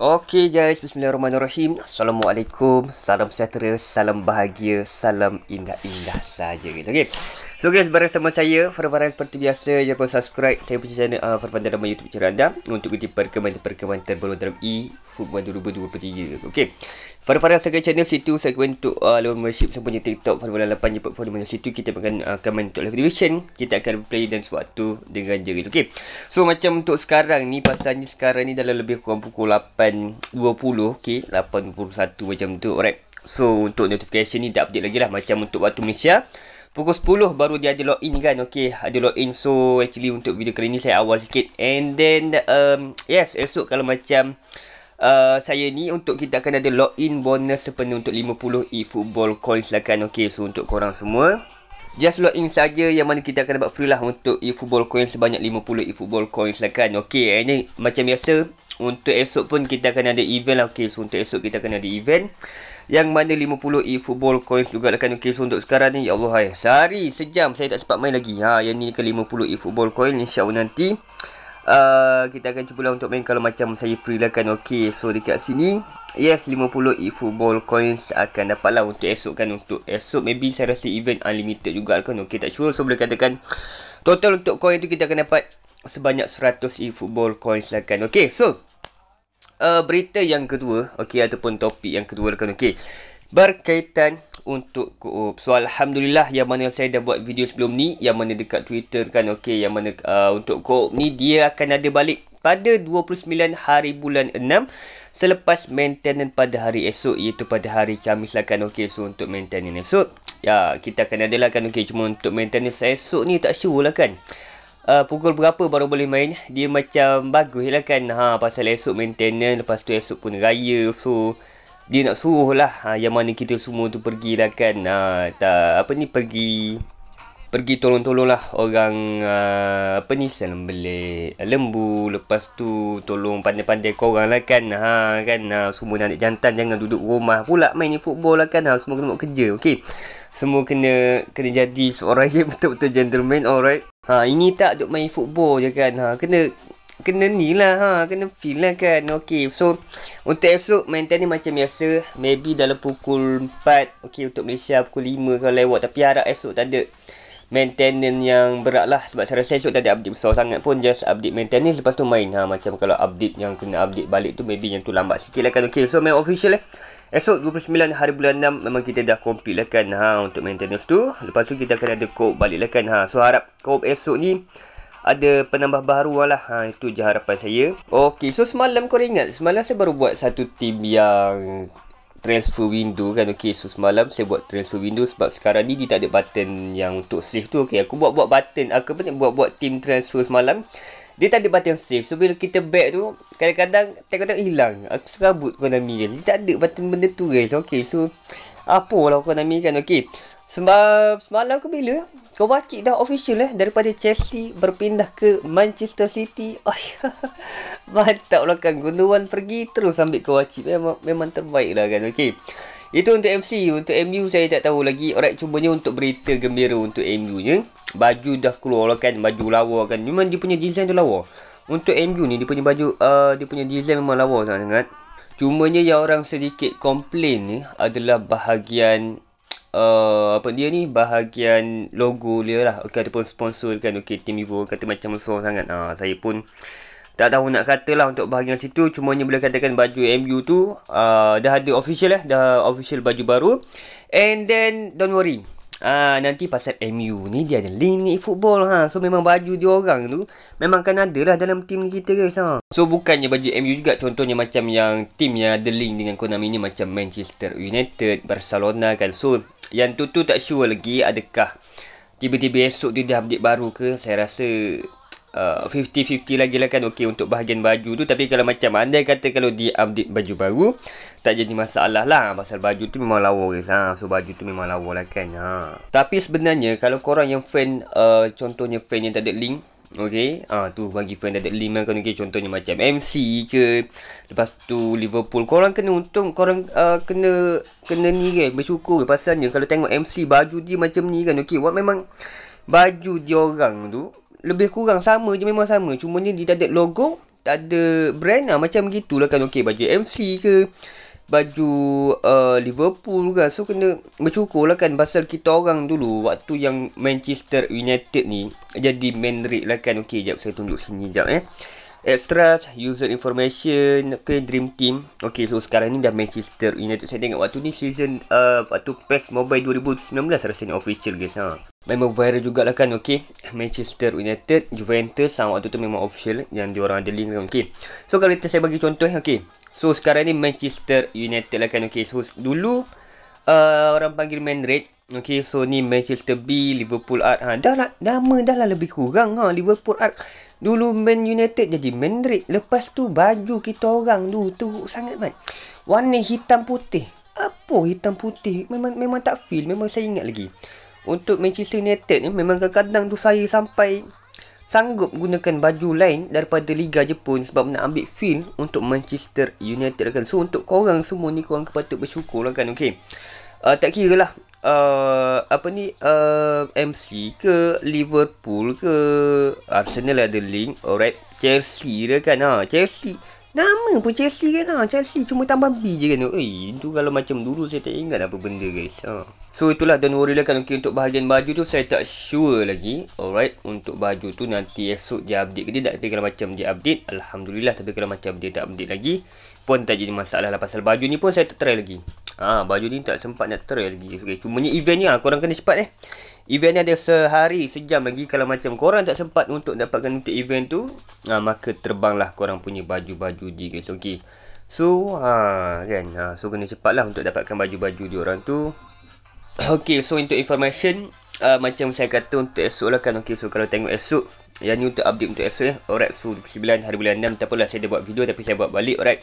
Okey guys, bismillahirrahmanirrahim. Assalamualaikum, salam sejahtera, salam bahagia, salam indah-indah saja guys. Okey. So guys, bersama sama saya Farvan seperti biasa, jangan lupa subscribe saya punya channel uh, Farfan dalam YouTube channel anda untuk ikuti perkembangan-perkembangan terbaru dalam e football 2023. Okey. Farah-Farah Saga Channel Situ saya untuk uh, Lawan Worship Sempurna TikTok Farah-Farah 8 Jepang Farah Mereka Situ Kita akan uh, komen untuk live division Kita akan play dan sewaktu Dengan jerit Okay So macam untuk sekarang ni Pasalnya sekarang ni Dalam lebih kurang pukul 8.20 Okay 8.21 macam tu Alright So untuk notification ni Tak update lagi lah Macam untuk waktu Malaysia Pukul 10 baru dia ada login kan Okay ada login So actually untuk video kali ni Saya awal sikit And then um, Yes esok kalau macam Uh, saya ni untuk kita akan ada login bonus sepenuh untuk 50 eFootball Coins coin kan, okey so untuk korang semua just login saja yang mana kita akan dapat free lah untuk eFootball coin sebanyak 50 eFootball coin silakan okey ini eh, macam biasa untuk esok pun kita akan ada event lah okey so untuk esok kita akan ada event yang mana 50 eFootball coins juga akan lah okay, so untuk sekarang ni ya Allah hai sehari sejam saya tak sempat main lagi ha yang ni kan 50 eFootball coin insyaallah nanti Uh, kita akan cubalah untuk main kalau macam saya free lah kan Okay so dekat sini Yes 50 e-football coins akan dapat lah untuk esok kan Untuk esok maybe saya rasa event unlimited juga lah kan Okay tak sure so boleh katakan Total untuk coin tu kita akan dapat Sebanyak 100 e-football coins lah kan Okay so uh, Berita yang kedua Okay ataupun topik yang kedua lah kan Okay Berkaitan untuk Koop. So alhamdulillah yang mana saya dah buat video sebelum ni yang mana dekat Twitter kan okey yang mana uh, untuk Koop ni dia akan ada balik pada 29 hari bulan 6 selepas maintenance pada hari esok iaitu pada hari Kamis lah kan okay, so untuk maintenance esok ya kita akan ada lah kan okay, cuma untuk maintenance esok ni tak sure lah kan. Uh, pukul berapa baru boleh main dia macam bagus lah kan ha, pasal esok maintenance lepas tu esok pun raya so dia nak suruh lah ha, yang mana kita semua tu pergi lah kan ha, tak, apa ni pergi pergi tolong-tolong lah orang ha, apa ni salam belik lembu lepas tu tolong pandai-pandai korang lah kan ha, kan ha, semua nak jantan jangan duduk rumah pula main ni football lah kan ha, semua kena buat kerja okey semua kena kena jadi seorang yang betul-betul gentleman alright ha ini tak duduk main football je kan ha kena kena ni lah ha, kena feel lah kan okay so untuk esok mental ni macam biasa maybe dalam pukul 4 okay untuk Malaysia pukul 5 kalau lewat tapi harap esok tak ada maintenance yang berat lah sebab saya rasa esok tak ada update besar sangat pun just update maintenance lepas tu main ha, macam kalau update yang kena update balik tu maybe yang tu lambat sikit lah kan okay so main official eh Esok 29 hari bulan 6 memang kita dah complete lah kan ha, untuk maintenance tu. Lepas tu kita akan ada co-op balik lah kan. Ha. So harap co esok ni ada penambah baru lah ha, Itu je harapan saya Okay so semalam kau ingat Semalam saya baru buat satu team yang transfer window kan Okay so semalam saya buat transfer window Sebab sekarang ni dia tak ada button yang untuk save tu Okay aku buat-buat button Aku pun buat-buat team transfer semalam dia tak ada button save So bila kita back tu Kadang-kadang Tengok-tengok hilang Aku serabut Konami guys Dia tak ada button benda tu guys Okay so Apa lah Konami kan Okay sebab semalam ke bila Kovacic dah official eh daripada Chelsea berpindah ke Manchester City. Oh, ya. Mantap lah kan Gunduan pergi terus ambil Kovacic. Memang, memang terbaik lah kan. Okay. Itu untuk MC. Untuk MU saya tak tahu lagi. Alright, cubanya untuk berita gembira untuk MU ni. Baju dah keluar lah kan. Baju lawa kan. Memang dia punya design tu lawa. Untuk MU ni, dia punya baju, uh, dia punya design memang lawa sangat-sangat. Cumanya yang orang sedikit komplain ni adalah bahagian uh, apa dia ni bahagian logo dia lah okey ataupun sponsor kan okey team Evo kata macam besar sangat ah uh, saya pun tak tahu nak kata lah untuk bahagian situ cuma ni boleh katakan baju MU tu uh, dah ada official lah dah official baju baru and then don't worry Ah uh, nanti pasal MU ni dia ada link ni football ha so memang baju dia orang tu memang kan ada lah dalam team kita guys ha so bukannya baju MU juga contohnya macam yang team yang ada link dengan Konami ni macam Manchester United Barcelona kan so yang tu tu tak sure lagi adakah tiba-tiba esok tu dia update baru ke. Saya rasa uh, 50-50 lagi lah kan okey untuk bahagian baju tu. Tapi kalau macam anda kata kalau dia update baju baru, tak jadi masalah lah. Pasal baju tu memang lawa guys. Ha. So baju tu memang lawa lah kan. Ha. Tapi sebenarnya kalau korang yang fan, uh, contohnya fan yang tak ada link, Okay ah ha, tu bagi fan dekat Lima kan okay. contohnya macam MC ke lepas tu Liverpool korang kena untung korang orang ha, uh, kena kena ni kan bersyukur ni kalau tengok MC baju dia macam ni kan okay, buat memang baju dia orang tu lebih kurang sama je memang sama cuma ni dia tak ada logo tak ada brand lah macam gitulah kan okey baju MC ke baju uh, Liverpool juga So kena bercukur lah kan Pasal kita orang dulu Waktu yang Manchester United ni Jadi Madrid lah kan Okey, jap saya tunjuk sini jap eh Extras, user information, okay, dream team Okey, so sekarang ni dah Manchester United Saya tengok waktu ni season uh, Waktu PES Mobile 2019 ni official guys ha. Memang viral jugalah kan, Okey, Manchester United, Juventus sama Waktu tu memang official Yang diorang ada link kan, okay So kalau kita saya bagi contoh, eh, okey. So sekarang ni Manchester United lah kan Okay so dulu uh, Orang panggil Man Red. Okay so ni Manchester B Liverpool Art ha, Dah lah Nama dah lah lebih kurang ha, Liverpool Art Dulu Man United jadi Man Red. Lepas tu baju kita orang tu Teruk sangat man Warna hitam putih Apa hitam putih Memang memang tak feel Memang saya ingat lagi Untuk Manchester United ni Memang kadang-kadang tu saya sampai sanggup gunakan baju lain daripada Liga Jepun sebab nak ambil feel untuk Manchester United kan. So untuk korang semua ni korang patut bersyukur lah kan. Okay. Uh, ah, tak kira lah. Uh, apa ni uh, ah, MC ke Liverpool ke Arsenal ada link Alright Chelsea dia kan ha. Chelsea Nama pun Chelsea kan ha, Chelsea cuma tambah B je kan Eh itu kalau macam dulu saya tak ingat apa benda guys ha. So itulah don't worry lah kan okay, Untuk bahagian baju tu saya tak sure lagi Alright untuk baju tu nanti esok dia update ke tidak Tapi kalau macam dia update Alhamdulillah Tapi kalau macam dia tak update lagi Pun tak jadi masalah lah Pasal baju ni pun saya tak try lagi Ah ha, Baju ni tak sempat nak try lagi okay, Cuma ni event ni lah korang kena cepat eh Event ni ada sehari, sejam lagi Kalau macam korang tak sempat untuk dapatkan untuk event tu ha, Maka terbanglah korang punya baju-baju di Okay, So, ha, kan, ha, so kena cepatlah untuk dapatkan baju-baju di orang tu Okay, so untuk information uh, Macam saya kata untuk esok lah kan Okay, so kalau tengok esok Yang ni untuk update untuk esok ya Alright, so 9 hari bulan 6 Tak apalah, saya dah buat video tapi saya buat balik, alright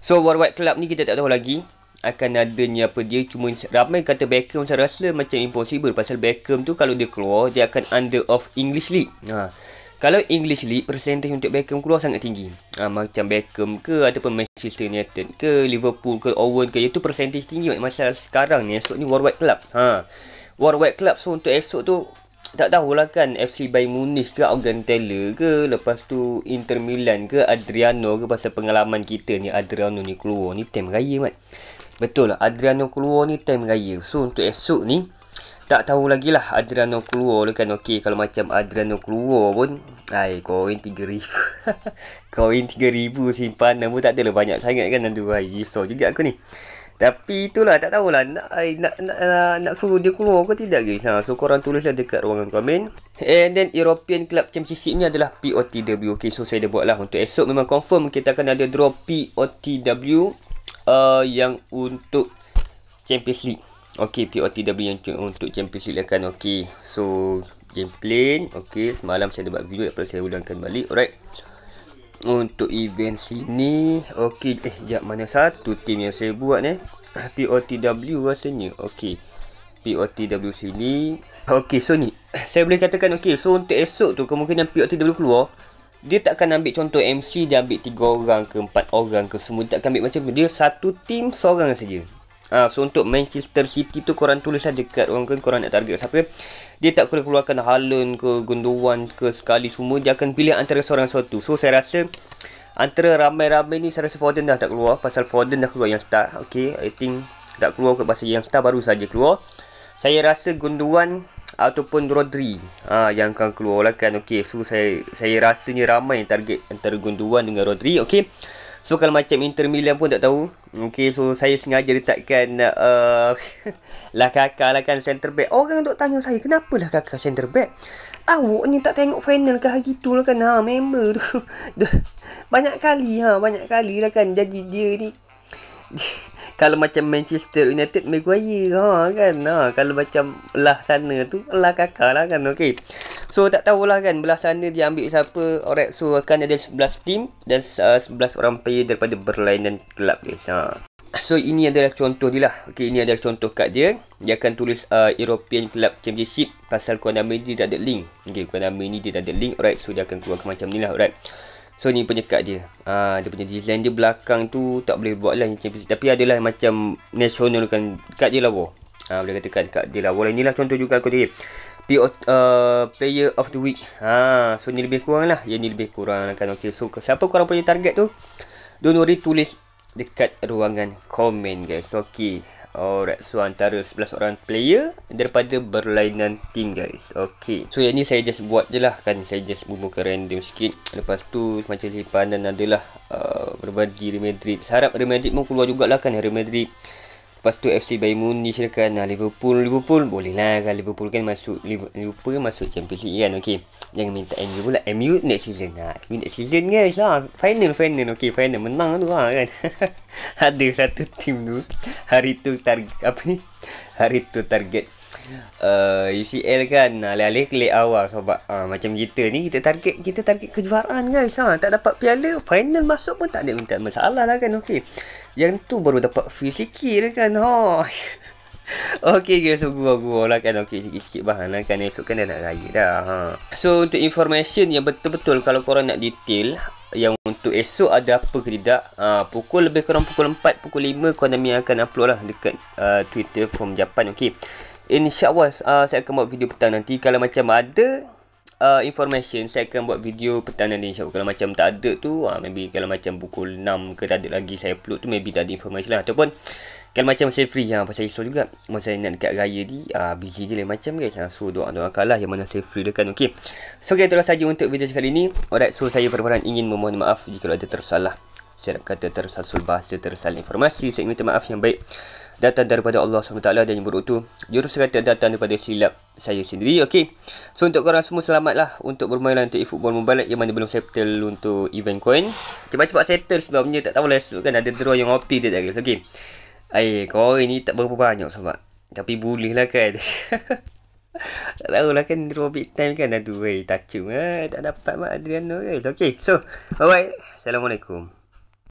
So, Worldwide Club ni kita tak tahu lagi akan adanya apa dia cuma ramai kata Beckham saya rasa macam impossible pasal Beckham tu kalau dia keluar dia akan under of English League ha. kalau English League percentage untuk Beckham keluar sangat tinggi ha, macam Beckham ke ataupun Manchester United ke Liverpool ke Owen ke itu percentage tinggi masa sekarang ni esok ni World Wide club ha. Wide club so untuk esok tu tak tahulah kan FC Bayern Munich ke Augen Taylor ke Lepas tu Inter Milan ke Adriano ke Pasal pengalaman kita ni Adriano ni keluar ni Time raya mat Betul lah Adriano keluar ni time raya So untuk esok ni Tak tahu lagi lah Adriano keluar kan Okay kalau macam Adriano keluar pun Hai koin 3000 Koin ribu simpan Namun tak adalah banyak sangat kan Nanti hai so juga aku ni tapi itulah tak tahulah nak nak nak, nak, nak suruh dia keluar ke tidak guys. Ha so korang tulislah dekat ruangan komen. And then European Club Championship ni adalah POTW. Okay so saya dah buatlah untuk esok memang confirm kita akan ada draw POTW uh, yang untuk Champions League. Okey, POTW yang untuk Champions League akan okey. So, game plan. Okey, semalam saya ada buat video daripada saya ulangkan balik. Alright. Untuk event sini. Okey, eh, jap mana satu team yang saya buat ni. Eh? POTW rasanya. Okey. POTW sini. Okey, so ni. Saya boleh katakan okey. So, untuk esok tu kemungkinan POTW keluar dia tak akan ambil contoh MC dia ambil tiga orang ke empat orang ke semua dia takkan ambil macam tu dia satu team seorang saja Ah, so untuk Manchester City tu korang tulis saja dekat orang kan korang nak target siapa dia tak perlu keluarkan halun ke Gundogan ke sekali semua dia akan pilih antara seorang satu so saya rasa antara ramai-ramai ni saya rasa Foden dah tak keluar pasal Foden dah keluar yang start okay I think tak keluar ke pasal yang start baru saja keluar saya rasa Gundogan ataupun Rodri ha, yang akan keluarkan okey so saya saya rasanya ramai yang target antara Gunduan dengan Rodri okey so kalau macam Inter Milan pun tak tahu okey so saya sengaja letakkan uh, lah kakak lah kan center back orang duk tanya saya kenapa lah kakak center back awak ni tak tengok final ke hari tu lah kan ha member tu banyak kali ha banyak kali lah kan jadi dia ni kalau macam Manchester United Maguire ha kan ha kalau macam lah sana tu lah kakak lah kan okey so tak tahulah kan belah sana dia ambil siapa alright so akan ada 11 team dan uh, 11 orang player daripada berlainan kelab guys ha So ini adalah contoh dia lah Okay ini adalah contoh kat dia Dia akan tulis uh, European Club Championship Pasal kuah nama dia tak ada link Okay kuah nama ni dia tak ada link Alright so dia akan keluar macam ni lah Alright So ni penyekat dia. Ah uh, dia punya design dia belakang tu tak boleh buat lah champion tapi adalah macam national kan dekat dia lah bo. Ah boleh katakan kat dia je lah. Walau lah contoh juga aku tadi. P uh, player of the week. Ha so ni lebih kurang lah. Yang ni lebih kurang lah kan okey. So siapa korang punya target tu? Don't worry tulis dekat ruangan komen guys. Okay. Oh, Alright, so antara 11 orang player daripada berlainan team guys. Okay. So yang ni saya just buat je lah kan. Saya just bumbuka random sikit. Lepas tu macam simpanan adalah uh, berbagi Real Madrid. Harap Real Madrid pun keluar jugalah kan. Real Madrid Lepas tu FC Bayern Munich silakan nah, Liverpool Liverpool boleh lah kan Liverpool kan masuk Liverpool kan masuk Champions League kan Okay Jangan minta MU pula MU next season lah MU next season guys kan. lah Final final Okay final menang tu lah kan Ada satu team tu Hari tu target Apa ni Hari tu target Uh, UCL kan Alih-alih klik awal Sebab so, uh, ah, Macam kita ni Kita target Kita target kejuaraan guys kan. ha? Tak dapat piala Final masuk pun Tak ada, minta masalah lah kan Okay yang tu baru dapat feel sikit lah kan ha. Okey guys, so gua-gua lah kan Okey, sikit-sikit bahan lah kan Esok kan dah nak raya dah ha. So, untuk information yang betul-betul Kalau korang nak detail Yang untuk esok ada apa ke tidak ha, Pukul lebih kurang pukul 4, pukul 5 Konami akan upload lah Dekat uh, Twitter from Japan Okay. InsyaAllah uh, saya akan buat video petang nanti Kalau macam ada uh, information saya akan buat video petang nanti insyaAllah kalau macam tak ada tu uh, maybe kalau macam pukul 6 ke tak ada lagi saya upload tu maybe tak ada information lah ataupun kalau macam saya free ha, pasal risau juga masa saya nak dekat raya ni uh, busy je lain macam guys so doa-doa kalah yang mana saya free dekat okay. so guys itulah saja untuk video sekali ni alright so saya perlahan ingin memohon maaf jika ada tersalah saya kata tersasul bahasa tersalah informasi saya minta maaf yang baik datang daripada Allah SWT dan yang buruk tu jurus kata datang daripada silap saya sendiri okey so untuk korang semua selamatlah untuk bermain untuk e-football mobile yang mana belum settle untuk event coin cepat-cepat settle sebabnya tak tahu lah esok kan ada draw yang OP dia tak okey ai coin ni tak berapa banyak sebab tapi boleh lah kan tak tahu lah kan draw big time kan aduh wei tacung eh tak dapat mak Adriano guys eh, okey so bye bye assalamualaikum